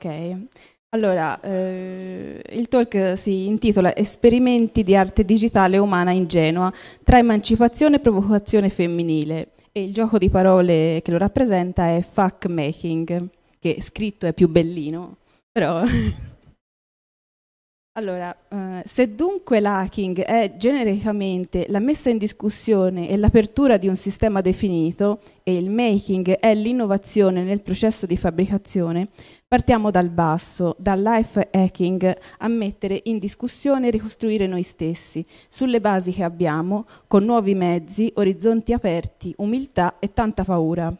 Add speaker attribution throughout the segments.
Speaker 1: Ok, allora eh, il talk si intitola Esperimenti di arte digitale umana ingenua tra emancipazione e provocazione femminile e il gioco di parole che lo rappresenta è fuck making, che scritto è più bellino, però Allora, eh, se dunque l'hacking è genericamente la messa in discussione e l'apertura di un sistema definito e il making è l'innovazione nel processo di fabbricazione, partiamo dal basso, dal life hacking, a mettere in discussione e ricostruire noi stessi, sulle basi che abbiamo, con nuovi mezzi, orizzonti aperti, umiltà e tanta paura.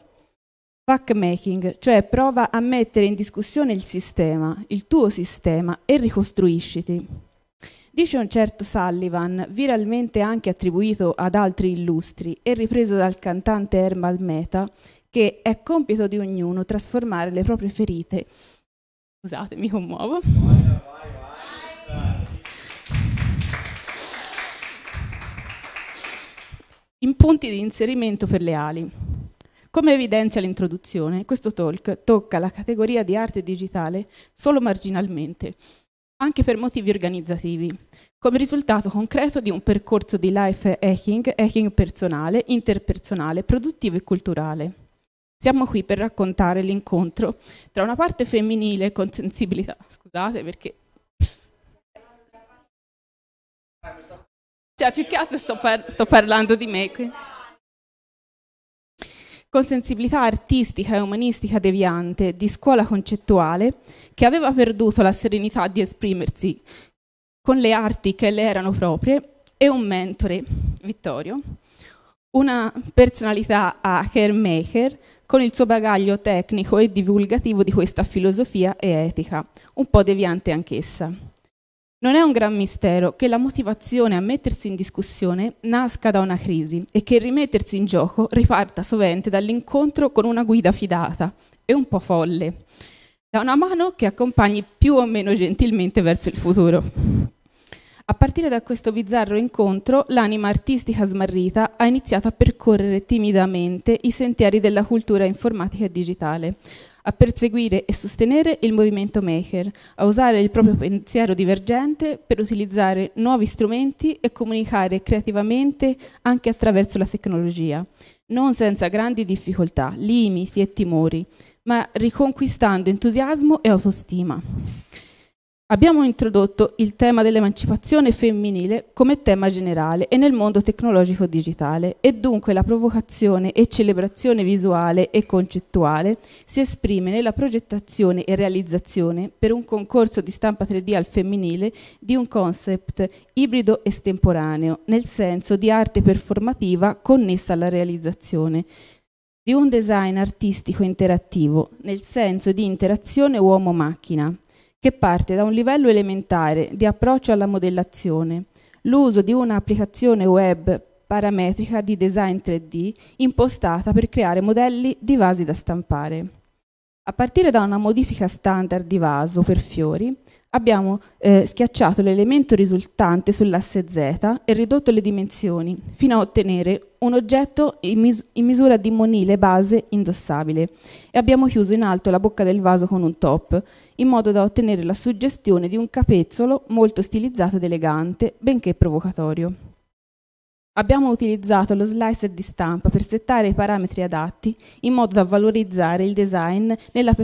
Speaker 1: Pack making, cioè prova a mettere in discussione il sistema, il tuo sistema, e ricostruisciti. Dice un certo Sullivan, viralmente anche attribuito ad altri illustri e ripreso dal cantante Ermal Meta, che è compito di ognuno trasformare le proprie ferite. Scusate, mi commuovo. In punti di inserimento per le ali. Come evidenzia l'introduzione, questo talk tocca la categoria di arte digitale solo marginalmente, anche per motivi organizzativi, come risultato concreto di un percorso di life hacking, hacking personale, interpersonale, produttivo e culturale. Siamo qui per raccontare l'incontro tra una parte femminile con sensibilità, scusate perché... Cioè più che altro sto, par sto parlando di me. qui con sensibilità artistica e umanistica deviante di scuola concettuale che aveva perduto la serenità di esprimersi con le arti che le erano proprie e un mentore, Vittorio, una personalità hacker maker con il suo bagaglio tecnico e divulgativo di questa filosofia e etica, un po' deviante anch'essa. Non è un gran mistero che la motivazione a mettersi in discussione nasca da una crisi e che rimettersi in gioco riparta sovente dall'incontro con una guida fidata e un po' folle, da una mano che accompagni più o meno gentilmente verso il futuro. A partire da questo bizzarro incontro, l'anima artistica smarrita ha iniziato a percorrere timidamente i sentieri della cultura informatica e digitale, a perseguire e sostenere il movimento maker, a usare il proprio pensiero divergente per utilizzare nuovi strumenti e comunicare creativamente anche attraverso la tecnologia, non senza grandi difficoltà, limiti e timori, ma riconquistando entusiasmo e autostima. Abbiamo introdotto il tema dell'emancipazione femminile come tema generale e nel mondo tecnologico digitale e dunque la provocazione e celebrazione visuale e concettuale si esprime nella progettazione e realizzazione per un concorso di stampa 3D al femminile di un concept ibrido estemporaneo, nel senso di arte performativa connessa alla realizzazione di un design artistico interattivo, nel senso di interazione uomo-macchina che parte da un livello elementare di approccio alla modellazione, l'uso di un'applicazione web parametrica di design 3D impostata per creare modelli di vasi da stampare. A partire da una modifica standard di vaso per fiori, abbiamo eh, schiacciato l'elemento risultante sull'asse z e ridotto le dimensioni fino a ottenere un oggetto in, mis in, misura di monile base indossabile e abbiamo chiuso in alto la bocca del vaso con un top in modo da ottenere la suggestione di un capezzolo molto stilizzato ed elegante benché provocatorio. Abbiamo utilizzato lo slicer di stampa per settare i parametri adatti in modo da valorizzare il design nella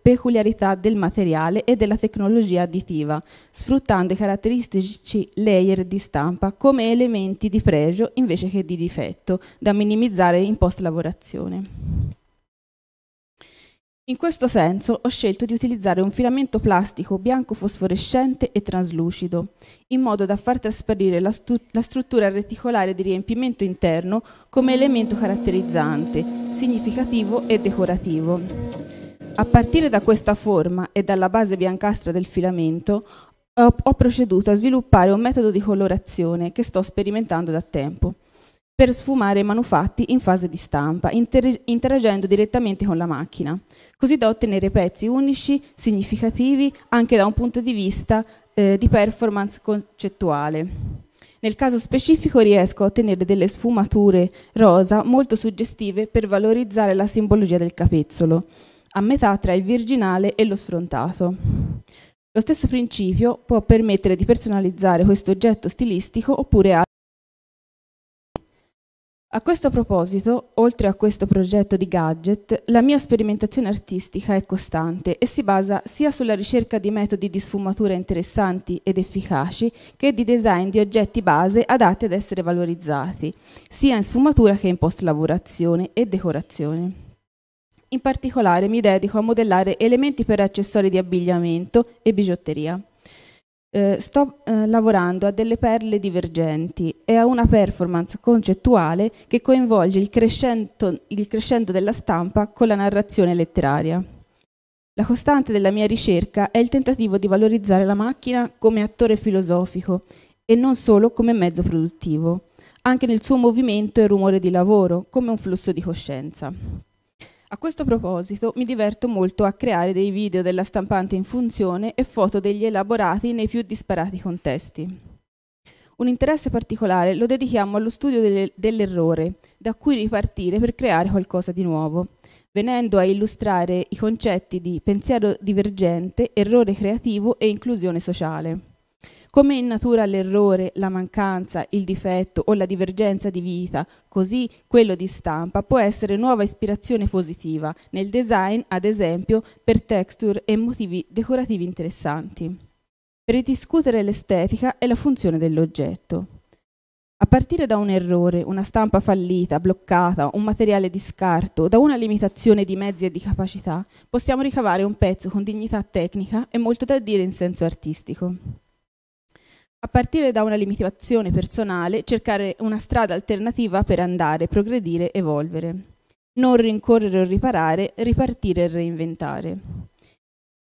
Speaker 1: peculiarità del materiale e della tecnologia additiva, sfruttando i caratteristici layer di stampa come elementi di pregio invece che di difetto, da minimizzare in post lavorazione. In questo senso ho scelto di utilizzare un filamento plastico bianco fosforescente e traslucido, in modo da far trasparire la, la, struttura reticolare di riempimento interno come elemento caratterizzante, significativo e decorativo. A partire da questa forma e dalla base biancastra del filamento, ho, ho proceduto a sviluppare un metodo di colorazione che sto sperimentando da tempo per sfumare i manufatti in fase di stampa, inter interagendo direttamente con la macchina, così da ottenere pezzi unici, significativi anche da un punto di vista eh, di performance concettuale. Nel caso specifico riesco a ottenere delle sfumature rosa molto suggestive per valorizzare la simbologia del capezzolo, a metà tra il virginale e lo sfrontato. Lo stesso principio può permettere di personalizzare questo oggetto stilistico oppure altri a questo proposito, oltre a questo progetto di gadget, la mia sperimentazione artistica è costante e si basa sia sulla ricerca di metodi di sfumatura interessanti ed efficaci che di design di oggetti base adatti ad essere valorizzati, sia in sfumatura che in post-lavorazione e decorazione. In particolare mi dedico a modellare elementi per accessori di abbigliamento e bigiotteria eh, sto eh, lavorando a delle perle divergenti e a una performance concettuale che coinvolge il crescendo, il crescendo della stampa con la narrazione letteraria. La costante della mia ricerca è il tentativo di valorizzare la macchina come attore filosofico e non solo come mezzo produttivo, anche nel suo movimento e rumore di lavoro, come un flusso di coscienza. A questo proposito mi diverto molto a creare dei video della stampante in funzione e foto degli elaborati nei più disparati contesti. Un interesse particolare lo dedichiamo allo studio dell'errore, da cui ripartire per creare qualcosa di nuovo, venendo a illustrare i concetti di pensiero divergente, errore creativo e inclusione sociale. Come in natura l'errore, la mancanza, il difetto o la divergenza di vita, così quello di stampa può essere nuova ispirazione positiva, nel design ad esempio per texture e motivi decorativi interessanti. Per ridiscutere l'estetica e la funzione dell'oggetto. A partire da un errore, una stampa fallita, bloccata, un materiale di scarto, da una limitazione di mezzi e di capacità, possiamo ricavare un pezzo con dignità tecnica e molto da dire in senso artistico. A partire da una limitazione personale, cercare una strada alternativa per andare, progredire, evolvere. Non rincorrere o riparare, ripartire e reinventare.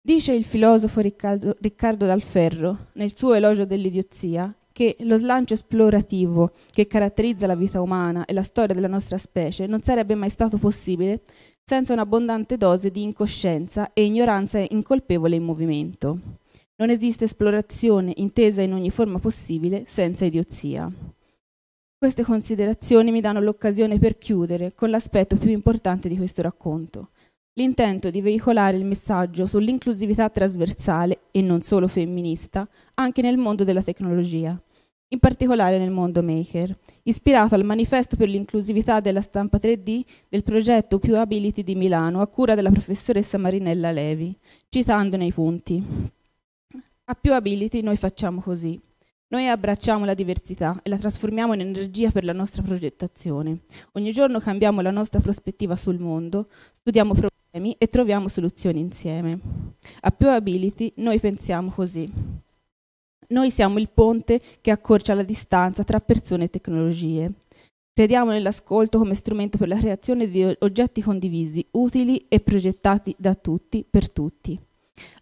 Speaker 1: Dice il filosofo Riccardo, Riccardo Dalferro, nel suo elogio dell'idiozia, che lo slancio esplorativo che caratterizza la vita umana e la storia della nostra specie non sarebbe mai stato possibile senza un'abbondante dose di incoscienza e ignoranza incolpevole in movimento. Non esiste esplorazione intesa in ogni forma possibile senza idiozia. Queste considerazioni mi danno l'occasione per chiudere con l'aspetto più importante di questo racconto, l'intento di veicolare il messaggio sull'inclusività trasversale e non solo femminista anche nel mondo della tecnologia, in particolare nel mondo maker, ispirato al manifesto per l'inclusività della stampa 3D del progetto Più Ability di Milano a cura della professoressa Marinella Levi, citandone i punti. A più ability noi facciamo così. Noi abbracciamo la diversità e la trasformiamo in energia per la nostra progettazione. Ogni giorno cambiamo la nostra prospettiva sul mondo, studiamo problemi e troviamo soluzioni insieme. A più ability noi pensiamo così. Noi siamo il ponte che accorcia la distanza tra persone e tecnologie. Crediamo nell'ascolto come strumento per la creazione di oggetti condivisi, utili e progettati da tutti per tutti.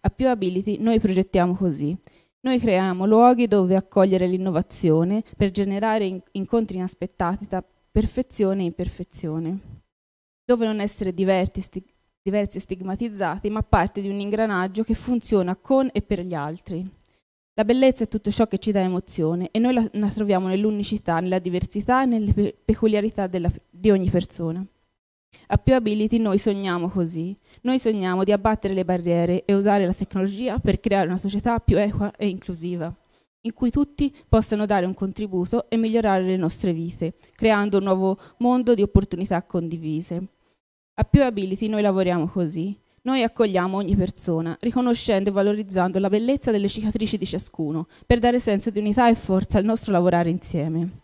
Speaker 1: A Più Ability noi progettiamo così. Noi creiamo luoghi dove accogliere l'innovazione per generare incontri inaspettati tra perfezione e imperfezione, dove non essere diversi, diversi e stigmatizzati, ma parte di un ingranaggio che funziona con e per gli altri. La bellezza è tutto ciò che ci dà emozione e noi la, la troviamo nell'unicità, nella diversità e nelle pe peculiarità della, di ogni persona. A Più Ability noi sogniamo così, noi sogniamo di abbattere le barriere e usare la tecnologia per creare una società più equa e inclusiva, in cui tutti possano dare un contributo e migliorare le nostre vite, creando un nuovo mondo di opportunità condivise. A Più Ability noi lavoriamo così. Noi accogliamo ogni persona, riconoscendo e valorizzando la bellezza delle cicatrici di ciascuno, per dare senso di unità e forza al nostro lavorare insieme.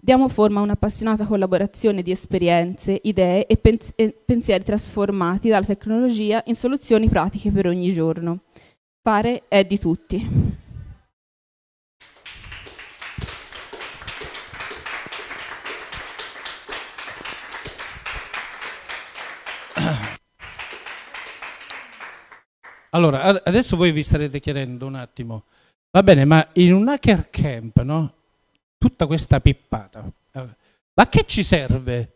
Speaker 1: Diamo forma a un'appassionata collaborazione di esperienze, idee e, pens e pensieri trasformati dalla tecnologia in soluzioni pratiche per ogni giorno. Fare è di tutti.
Speaker 2: Allora, adesso voi vi starete chiedendo un attimo, va bene, ma in un hacker camp, no? tutta questa pippata. Eh, ma che ci serve?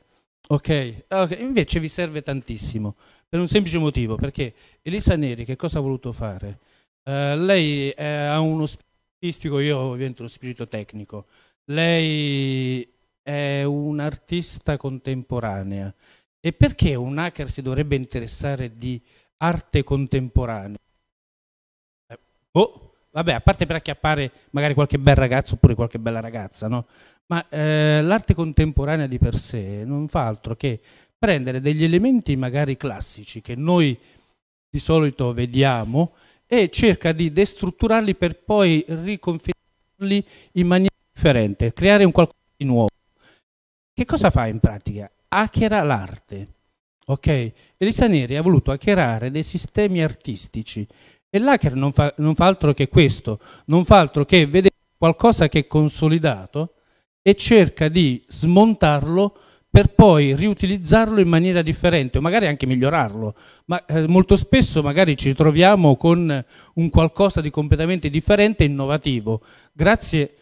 Speaker 2: Ok, invece vi serve tantissimo, per un semplice motivo, perché Elisa Neri che cosa ha voluto fare? Uh, lei ha uno spiritistico, io ovviamente uno spirito tecnico, lei è un'artista contemporanea. E perché un hacker si dovrebbe interessare di arte contemporanea? Eh, oh vabbè, a parte per acchiappare magari qualche bel ragazzo oppure qualche bella ragazza, no? Ma eh, l'arte contemporanea di per sé non fa altro che prendere degli elementi magari classici che noi di solito vediamo e cerca di destrutturarli per poi riconfigurarli in maniera differente, creare un qualcosa di nuovo. Che cosa fa in pratica? Hackera l'arte. Ok? Elisa Neri ha voluto hackerare dei sistemi artistici e l'hacker non fa, non fa altro che questo, non fa altro che vedere qualcosa che è consolidato e cerca di smontarlo per poi riutilizzarlo in maniera differente o magari anche migliorarlo, ma eh, molto spesso magari ci troviamo con un qualcosa di completamente differente e innovativo, grazie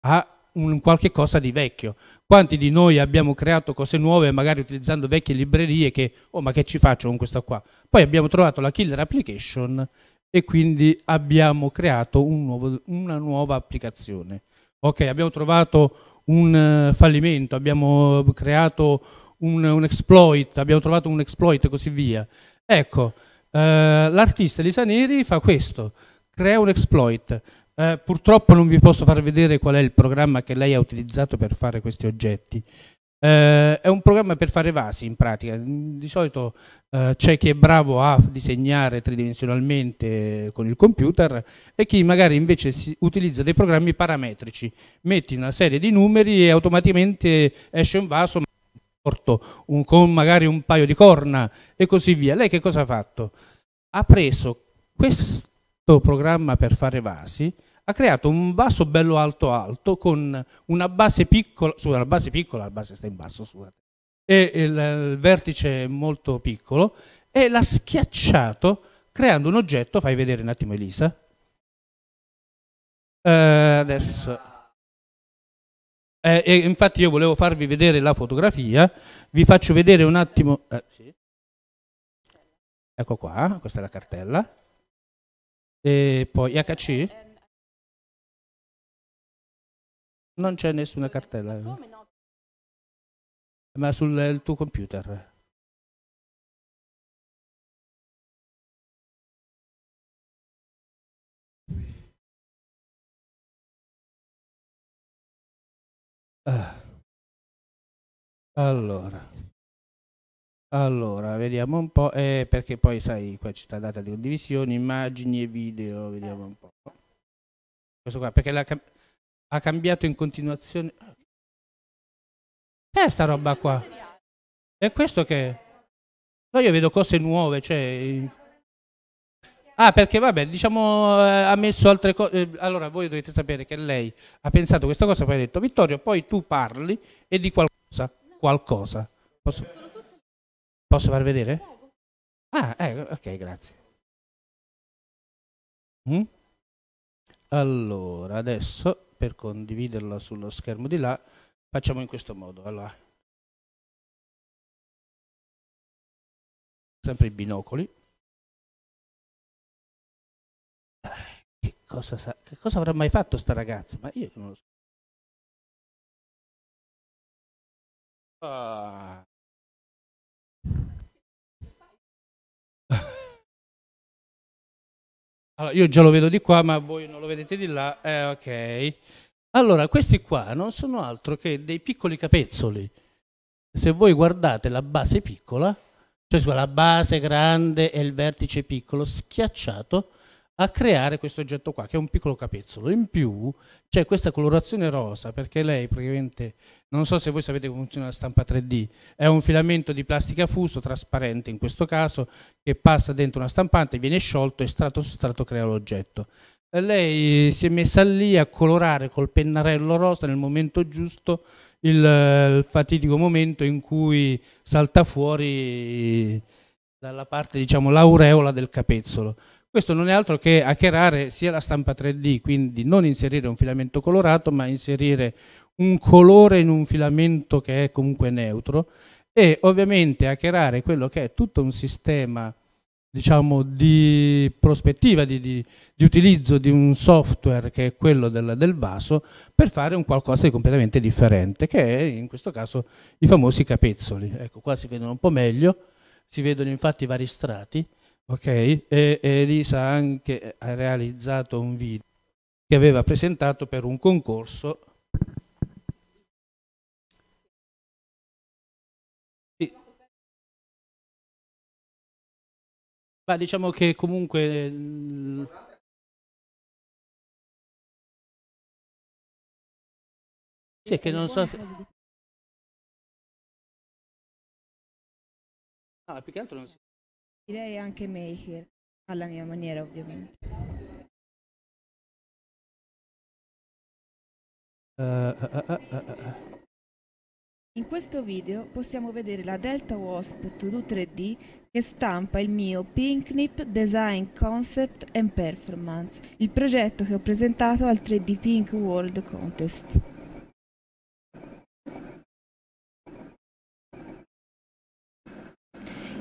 Speaker 2: a un qualche cosa di vecchio. Quanti di noi abbiamo creato cose nuove magari utilizzando vecchie librerie che, oh ma che ci faccio con questa qua? Poi abbiamo trovato la killer application e quindi abbiamo creato un nuovo, una nuova applicazione. Ok, abbiamo trovato un eh, fallimento, abbiamo creato un, un exploit, abbiamo trovato un exploit e così via. Ecco, eh, l'artista Elisa Neri fa questo, crea un exploit. Eh, purtroppo non vi posso far vedere qual è il programma che lei ha utilizzato per fare questi oggetti, eh, è un programma per fare vasi in pratica, di solito eh, c'è chi è bravo a disegnare tridimensionalmente con il computer e chi magari invece utilizza dei programmi parametrici, metti una serie di numeri e automaticamente esce un vaso un, con magari un paio di corna e così via. Lei che cosa ha fatto? Ha preso questo programma per fare vasi ha creato un vaso bello alto alto con una base piccola, scusa, una base piccola, la base sta in basso, scusate, e il, il vertice molto piccolo e l'ha schiacciato creando un oggetto, fai vedere un attimo Elisa. Eh, adesso... Eh, infatti io volevo farvi vedere la fotografia, vi faccio vedere un attimo... Eh, sì. Ecco qua, questa è la cartella.
Speaker 3: E poi IHC. Non c'è nessuna cartella. Come no? Ma sul tuo computer.
Speaker 2: Ah. Allora, allora, vediamo un po', eh, perché poi sai, qua c'è sta data di condivisione, immagini e video, vediamo un po'. Questo qua, perché la, ha cambiato in continuazione. È eh, sta roba qua. È questo che... No, io vedo cose nuove, cioè... Ah, perché vabbè, diciamo, eh, ha messo altre cose... Eh, allora, voi dovete sapere che lei ha pensato questa cosa, poi ha detto, Vittorio, poi tu parli e di qualcosa. Qualcosa. Posso, posso far vedere? Ah, eh, ok, grazie. Mm? Allora, adesso per condividerla sullo schermo di là, facciamo in questo modo. Allora,
Speaker 3: sempre i binocoli. Che cosa, sa, che cosa avrà mai fatto sta ragazza? Ma io non lo so. Ah,
Speaker 2: Allora, io già lo vedo di qua, ma voi non lo vedete di là. Eh, ok. Allora, questi qua non sono altro che dei piccoli capezzoli. Se voi guardate la base piccola, cioè la base grande e il vertice piccolo schiacciato, a creare questo oggetto qua, che è un piccolo capezzolo. In più c'è questa colorazione rosa, perché lei praticamente, non so se voi sapete come funziona la stampa 3D, è un filamento di plastica fuso, trasparente in questo caso, che passa dentro una stampante, viene sciolto e strato su strato crea l'oggetto. Lei si è messa lì a colorare col pennarello rosa nel momento giusto il, il fatidico momento in cui salta fuori dalla parte, diciamo, l'aureola del capezzolo. Questo non è altro che hackerare sia la stampa 3D, quindi non inserire un filamento colorato, ma inserire un colore in un filamento che è comunque neutro e ovviamente hackerare quello che è tutto un sistema diciamo di prospettiva di, di, di utilizzo di un software che è quello del, del, vaso per fare un qualcosa di completamente differente che è in questo caso i famosi capezzoli ecco qua si vedono un po' meglio si vedono infatti vari strati Ok, e Elisa anche ha realizzato un video che aveva presentato per un concorso.
Speaker 3: Ma diciamo che comunque... Mm, sì, che non so... Se... No, ah, più che altro non si direi anche maker, alla mia maniera ovviamente. Uh, uh,
Speaker 4: uh,
Speaker 1: in questo video possiamo vedere la Delta Wasp To Do 3D che stampa il mio Pinknip Design Concept and Performance, il progetto che ho presentato al 3D Pink World Contest.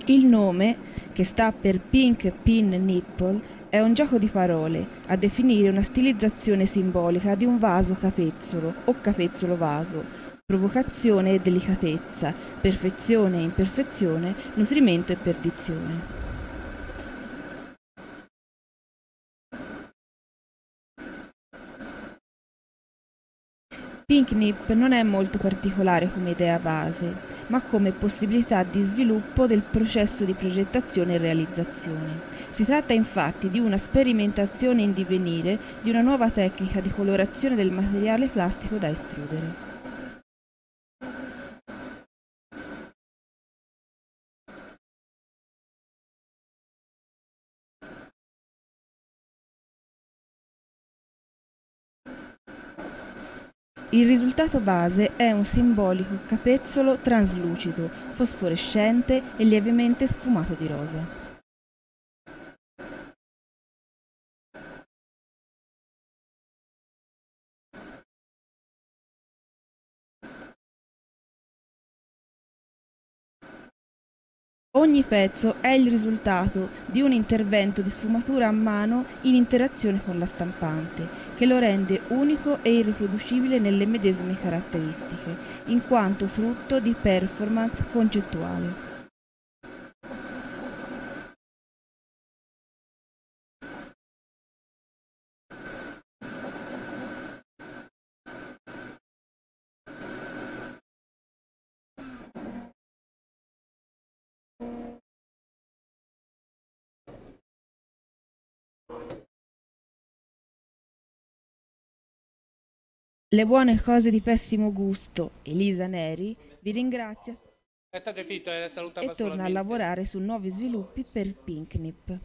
Speaker 1: Il nome che sta per Pink Pin Nipple, è un gioco di parole a definire una stilizzazione simbolica di un vaso capezzolo o capezzolo vaso, provocazione e delicatezza, perfezione e imperfezione,
Speaker 4: nutrimento e perdizione. Pinknip
Speaker 1: non è molto particolare come idea base, ma come possibilità di sviluppo del processo di progettazione e realizzazione. Si tratta infatti di una sperimentazione in divenire di una nuova tecnica di colorazione del materiale plastico da
Speaker 4: estrudere. Il risultato base è un simbolico capezzolo traslucido, fosforescente e lievemente sfumato di rosa.
Speaker 1: Ogni pezzo è il risultato di un intervento di sfumatura a mano in interazione con la stampante, che lo rende unico e irriproducibile nelle medesime caratteristiche, in quanto frutto di performance concettuale.
Speaker 4: Le buone cose di pessimo gusto, Elisa Neri, vi ringrazia
Speaker 2: eh, e torna a
Speaker 4: lavorare su nuovi sviluppi per Pinknip.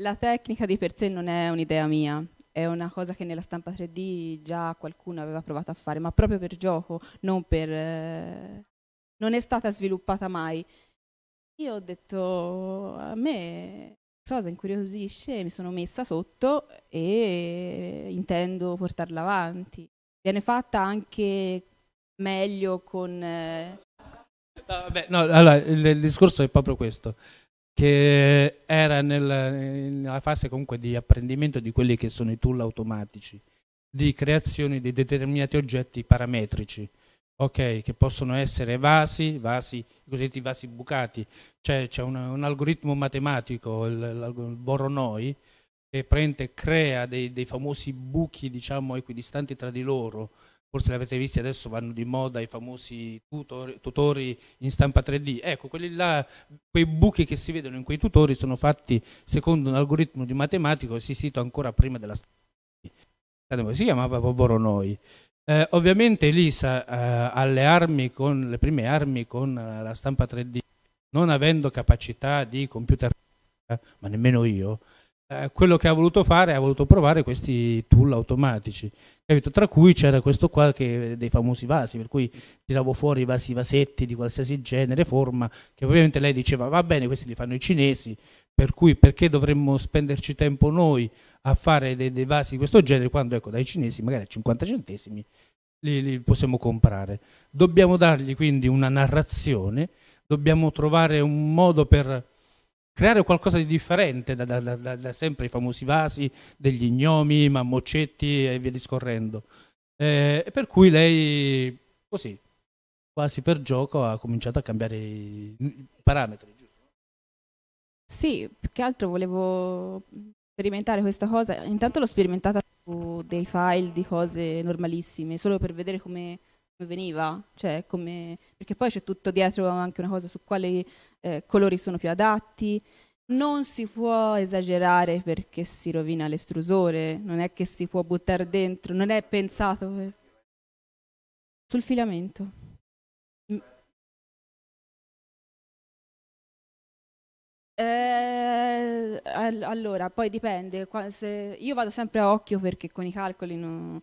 Speaker 1: La tecnica di per sé non è un'idea mia, è una cosa che nella stampa 3D già qualcuno aveva provato a fare, ma proprio per gioco, non per... Eh, non è stata sviluppata mai. Io ho detto, a me cosa incuriosisce, mi sono messa sotto e intendo portarla avanti. Viene fatta anche meglio con... Eh... No, vabbè, no, allora,
Speaker 2: il, il discorso è proprio questo che era nel, nella fase comunque di apprendimento di quelli che sono i tool automatici, di creazione di determinati oggetti parametrici, ok, che possono essere vasi, vasi i cosiddetti vasi bucati, cioè c'è un, un, algoritmo matematico, il, il Voronoi, che prende, crea dei, dei famosi buchi diciamo equidistanti tra di loro, forse l'avete visto adesso vanno di moda i famosi tutor, tutori in stampa 3D, ecco, quelli là, quei buchi che si vedono in quei tutori sono fatti secondo un algoritmo di matematico esistito ancora prima della stampa, 3D. si chiamava Voronoi. Eh, ovviamente Elisa eh, alle armi con le prime armi con eh, la stampa 3D, non avendo capacità di computer, ma nemmeno io, eh, quello che ha voluto fare, ha voluto provare questi tool automatici, capito? Tra cui c'era questo qua che, eh, dei famosi vasi, per cui tiravo fuori i vasi vasetti di qualsiasi genere, forma, che ovviamente lei diceva va bene, questi li fanno i cinesi, per cui perché dovremmo spenderci tempo noi a fare dei, dei vasi di questo genere quando ecco dai cinesi magari a 50 centesimi li, li possiamo comprare. Dobbiamo dargli quindi una narrazione, dobbiamo trovare un modo per creare qualcosa di differente da, da, da, da sempre i famosi vasi degli gnomi, mammocetti e via discorrendo. Eh, per cui lei, così, quasi per gioco, ha cominciato a cambiare i, parametri.
Speaker 1: Sì, più che altro volevo sperimentare questa cosa. Intanto l'ho sperimentata su dei file di cose normalissime, solo per vedere come, come veniva, cioè come... perché poi c'è tutto dietro anche una cosa su quale eh, colori sono più adatti, non si può esagerare perché si rovina l'estrusore, non è che si può buttare dentro, non è pensato per... sul
Speaker 4: filamento. Mm.
Speaker 1: Eh, allora, poi dipende. se- io vado sempre a occhio perché con i calcoli non,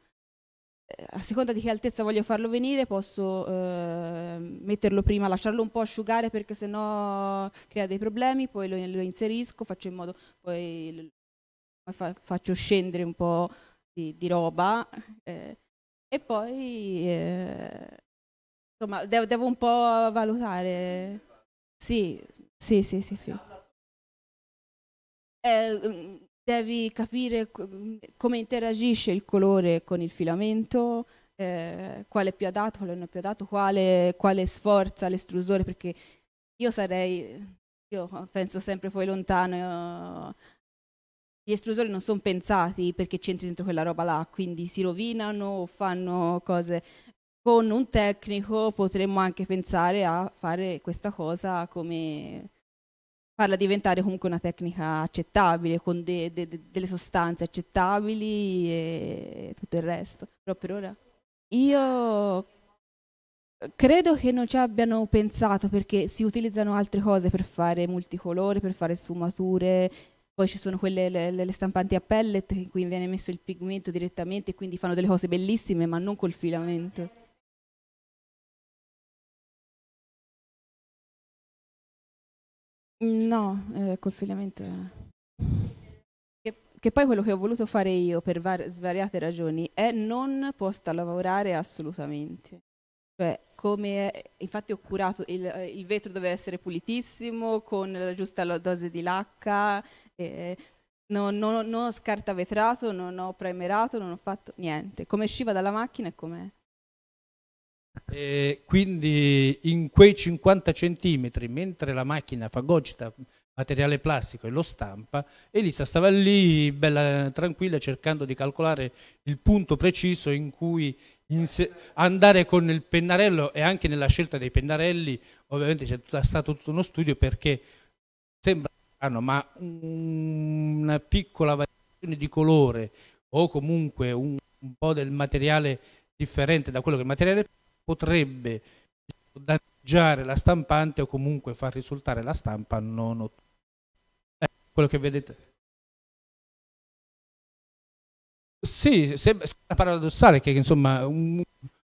Speaker 1: eh, a seconda di che altezza voglio farlo venire posso eh, metterlo prima, lasciarlo un po' asciugare perché sennò crea dei problemi, poi lo, lo inserisco, faccio in modo, poi fa, faccio scendere un po' di, di roba eh, e poi eh, insomma devo, devo, un po' valutare. Sì, sì, sì, sì. sì. Eh, mm, devi capire come interagisce il colore con il filamento, eh, quale è più adatto, quale non è più adatto, quale, quale sforza l'estrusore, perché io sarei, io penso sempre poi lontano, eh, gli estrusori non sono pensati perché c'entri dentro quella roba là, quindi si rovinano o fanno cose. Con un tecnico potremmo anche pensare a fare questa cosa come farla diventare comunque una tecnica accettabile, con de, de, de, delle sostanze accettabili e tutto il resto. Però per ora io credo che non ci abbiano pensato perché si utilizzano altre cose per fare multicolori, per fare sfumature. Poi ci sono quelle le, le stampanti a pellet in cui viene messo il pigmento direttamente e quindi fanno delle cose bellissime ma non col filamento. No, eh, col filamento. Eh. Che, che, poi quello che ho voluto fare io per var- svariate ragioni è non posta lavorare assolutamente. Cioè, come è, infatti ho curato il, eh, il, vetro doveva essere pulitissimo con la giusta dose di lacca, eh, non, non, non, ho scartavetrato, non ho premerato, non ho fatto niente. Come usciva dalla macchina e com'è.
Speaker 2: E quindi in quei 50 centimetri, mentre la macchina fagocita materiale plastico e lo stampa, Elisa stava lì, bella tranquilla, cercando di calcolare il punto preciso in cui inse- andare con il pennarello e anche nella scelta dei pennarelli, ovviamente c'è tutta, stato tutto uno studio perché sembra strano, ma una piccola variazione di colore o comunque un, un po' del materiale differente da quello che è il materiale potrebbe danneggiare la stampante o comunque far risultare la stampa non ottenuta. Eh, quello che vedete. Sì, sembra paradossale che insomma un,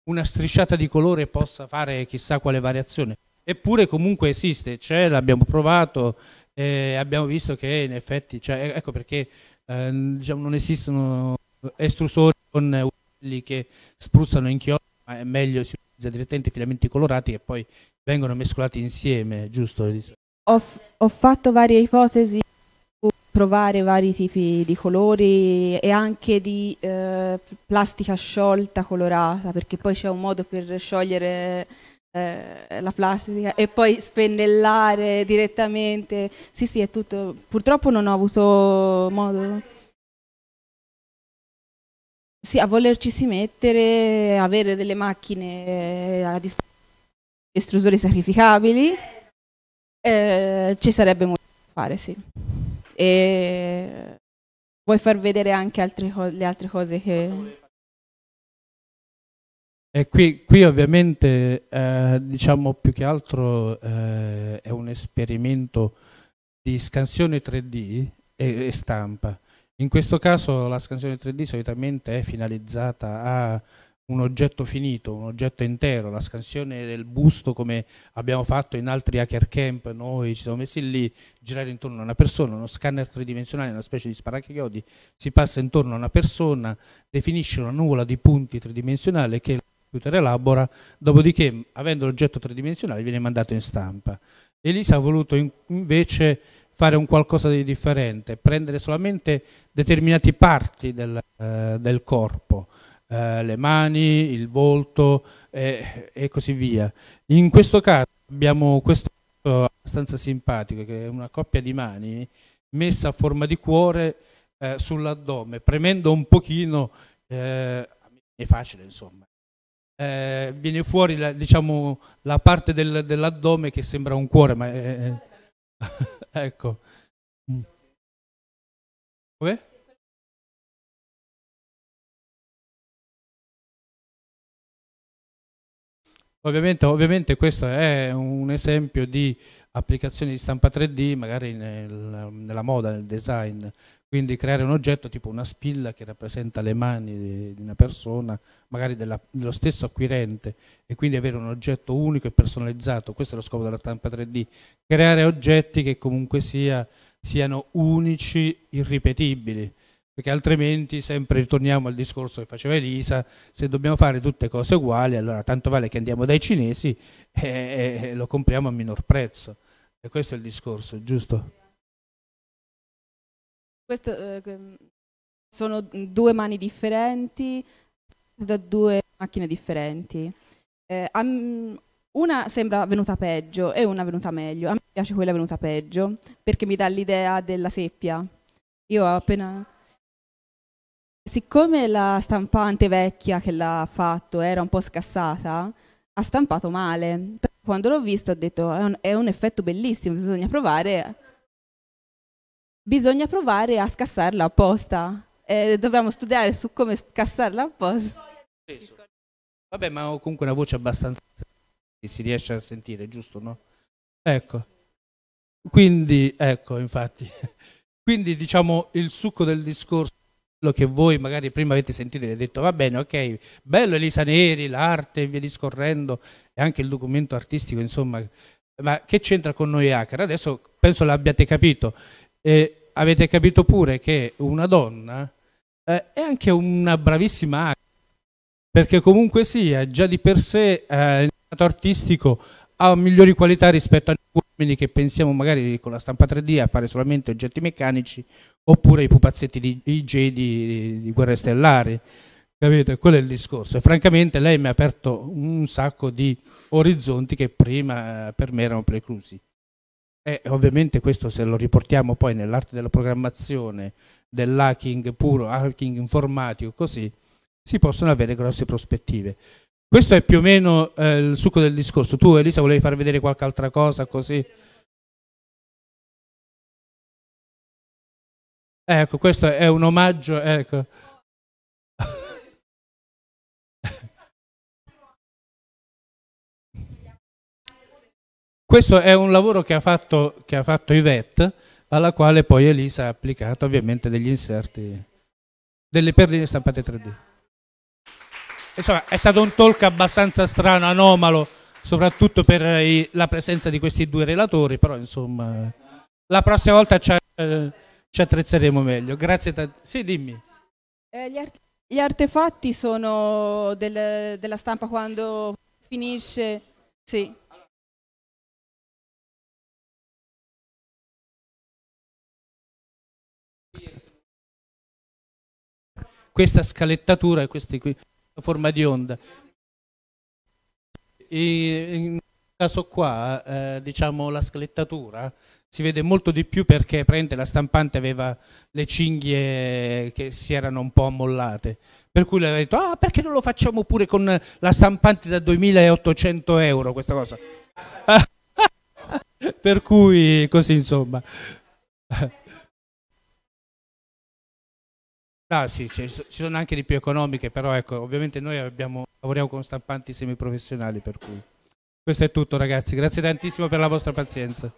Speaker 2: una strisciata di colore possa fare chissà quale variazione. Eppure comunque esiste, c'è, l'abbiamo provato, eh, abbiamo visto che in effetti, cioè, ecco perché eh, diciamo, non esistono estrusori con quelli che spruzzano inchiostro Ah, è meglio si utilizza direttamente i filamenti colorati che poi vengono mescolati insieme, giusto? Ho,
Speaker 1: ho fatto varie ipotesi provare vari tipi di colori e anche di eh, plastica sciolta colorata perché poi c'è un modo per sciogliere eh, la plastica e poi spennellare direttamente sì sì è tutto purtroppo non ho avuto modo sì, a volerci si mettere, avere delle macchine eh, a disposizione, estrusori sacrificabili, eh, ci sarebbe molto da fare, sì. E vuoi far vedere anche altre le altre cose che...
Speaker 2: E qui, qui ovviamente eh, diciamo più che altro eh, è un esperimento di scansione 3D e, e stampa. In questo caso la scansione 3D solitamente è finalizzata a un oggetto finito, un oggetto intero, la scansione del busto come abbiamo fatto in altri hacker camp, noi ci siamo messi lì, girare intorno a una persona, uno scanner tridimensionale, una specie di sparachiodi, si passa intorno a una persona, definisce una nuvola di punti tridimensionale che il computer elabora, dopodiché avendo l'oggetto tridimensionale viene mandato in stampa. Elisa ha voluto invece fare un qualcosa di differente, prendere solamente determinate parti del, eh, del corpo, eh, le mani, il volto eh, e così via. In questo caso abbiamo questo abbastanza simpatico, che è una coppia di mani messa a forma di cuore eh, sull'addome, premendo un pochino, eh, è facile insomma, eh, viene fuori la, diciamo, la parte del, dell'addome che sembra un cuore, ma è, ecco. Come? Mm. Ovviamente, ovviamente, questo è un esempio di applicazioni di stampa 3D, magari nel, nella moda, nel design, quindi creare un oggetto tipo una spilla che rappresenta le mani di una persona, magari della, dello stesso acquirente, e quindi avere un oggetto unico e personalizzato, questo è lo scopo della stampa 3D, creare oggetti che comunque sia, siano unici, irripetibili, perché altrimenti sempre ritorniamo al discorso che faceva Elisa, se dobbiamo fare tutte cose uguali, allora tanto vale che andiamo dai cinesi e, e lo compriamo a minor prezzo. E questo è il discorso, giusto?
Speaker 4: Questo, eh, sono
Speaker 1: due mani differenti da due macchine differenti. Eh, um, una sembra venuta peggio e una venuta meglio. A me piace quella venuta peggio perché mi dà l'idea della seppia. Io ho appena... Siccome la stampante vecchia che l'ha fatto era un po' scassata, ha stampato male. Quando l'ho visto ho detto è un, è un effetto bellissimo, bisogna provare bisogna provare a scassarla apposta. Eh, dobbiamo studiare su come scassarla apposta.
Speaker 2: Vabbè, ma ho comunque una voce abbastanza che si riesce a sentire, giusto, no? Ecco. Quindi, ecco, infatti. Quindi, diciamo, il succo del discorso quello che voi magari prima avete sentito e detto va bene, ok, bello Elisa Neri, l'arte e via discorrendo, e anche il documento artistico, insomma, ma che c'entra con noi hacker? Adesso penso l'abbiate capito. E avete capito pure che una donna eh, è anche una bravissima actrice, perché comunque sia, già di per sé eh, il lato artistico ha migliori qualità rispetto agli uomini che pensiamo magari con la stampa 3D a fare solamente oggetti meccanici oppure i pupazzetti di i di, di Guerre Stellari. Capito? Quello è il discorso. E francamente lei mi ha aperto un sacco di orizzonti che prima eh, per me erano preclusi. E ovviamente questo se lo riportiamo poi nell'arte della programmazione, dell'hacking puro, hacking informatico, così, si possono avere grosse prospettive. Questo è più o meno eh, il succo del discorso. Tu Elisa volevi far vedere qualche altra cosa così? Ecco, questo è un omaggio, ecco. Questo è un lavoro che ha fatto, che ha fatto Yvette, alla quale poi Elisa ha applicato ovviamente degli inserti delle perline stampate 3D. Insomma, è stato un talk abbastanza strano, anomalo, soprattutto per i, la presenza di questi due relatori, però insomma, la prossima volta ci, eh, ci attrezzeremo meglio. Grazie tanto. Sì, dimmi.
Speaker 1: Eh, gli, art gli, artefatti sono del, della stampa quando
Speaker 4: finisce... Sì.
Speaker 2: questa scalettatura, e questa forma di onda. E in caso qua, eh, diciamo, la scalettatura si vede molto di più perché prende la stampante aveva le cinghie che si erano un po' ammollate. Per cui le aveva detto, ah perché non lo facciamo pure con la stampante da 2800 euro questa cosa? per cui così insomma. Ah, sì, ci sono anche di più economiche, però ecco, ovviamente noi abbiamo, lavoriamo con stampanti semiprofessionali, per cui questo è tutto ragazzi, grazie tantissimo per la vostra pazienza.